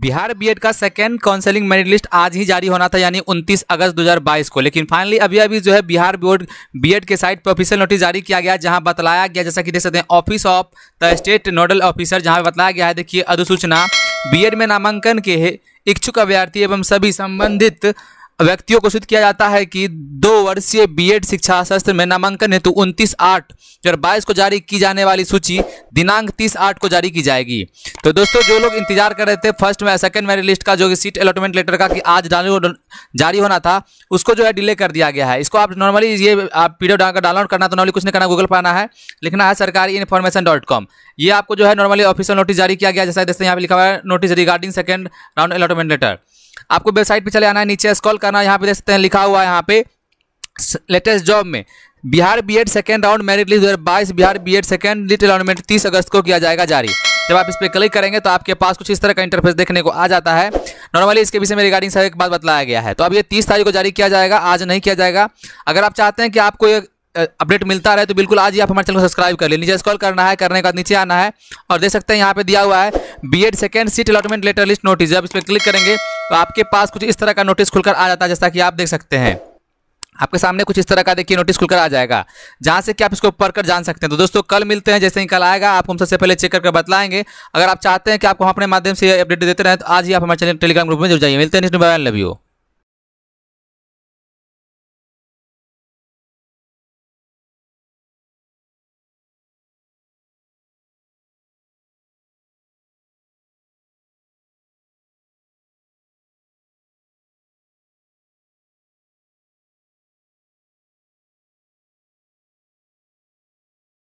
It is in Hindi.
बिहार बीएड का सेकेंड काउंसलिंग मेरिट लिस्ट आज ही जारी होना था यानी 29 अगस्त 2022 को लेकिन फाइनली अभी अभी जो है बिहार बोर्ड बीएड के साइट पर ऑफिशियल नोटिस जारी किया गया जहां बताया गया जैसा कि देख सकते हैं office of the state nodal officer जहां बताया गया है देखिए अधिसूचना बीएड में नामांकन के इच्छुक अभ्यर्थी एवं सभी संबंधित व्यक्तियों को सूचित किया जाता है कि दो वर्षीय बीएड शिक्षा शास्त्र में नामांकन हेतु उनतीस आठ दो हज़ार बाईस को जारी की जाने वाली सूची दिनांक तीस आठ को जारी की जाएगी तो दोस्तों जो लोग इंतजार कर रहे थे फर्स्ट में सेकंड मेरिट लिस्ट का जो सीट अलॉटमेंट लेटर का कि आज जारी होना था उसको जो है डिले कर दिया गया है इसको आप नॉर्मली ये आप पी डाउनलोड करना तो नॉर्मली कुछ नहीं करना गूगल पर आना है लिखना है सरकारी इन्फॉर्मेशन डॉट कॉम ये आपको जो है नॉर्मली ऑफिशियल नोटिस जारी किया गया जैसा जैसे यहाँ पर लिखा हुआ है notice regarding second round allotment letter आपको वेबसाइट पर चले आना है नीचे स्कॉल करना यहाँ पे देख सकते हैं लिखा हुआ है यहाँ पे लेटेस्ट जॉब में Bihar B Ed second round merit list दो बिहार बीएड सेकेंड लिट अलाउटमेंट तीस अगस्त को किया जाएगा जारी जब आप इस पर क्लिक करेंगे तो आपके पास कुछ इस तरह का इंटरफेस देखने को आ जाता है नॉर्मली इसके विषय में रिगार्डिंग सर एक बात बतलाया गया है तो अब ये तीस तारीख को जारी किया जाएगा आज नहीं किया जाएगा अगर आप चाहते हैं कि आपको ये अपडेट मिलता रहे तो बिल्कुल आज ही आप हमारे चैनल को सब्सक्राइब कर ले नीचे स्कॉल करना है करने के बाद नीचे आना है और देख सकते हैं यहाँ पे दिया हुआ है B Ed second seat allotment letter list notice जब इस पर क्लिक करेंगे तो आपके पास कुछ इस तरह का नोटिस खुलकर आ जाता है जैसा कि आप देख सकते हैं आपके सामने कुछ इस तरह का देखिए नोटिस खुलकर आ जाएगा जहाँ से कि आप इसको पढ़कर जान सकते हैं तो दोस्तों कल मिलते हैं जैसे ही कल आएगा आपको हम सबसे पहले चेक करके बताएंगे अगर आप चाहते हैं कि आपको हम अपने माध्यम से अपडेट देते रहें तो आज ही आप हमारे चैनल टेलीग्राम ग्रुप में जुड़ जाइए मिलते हैं लव यू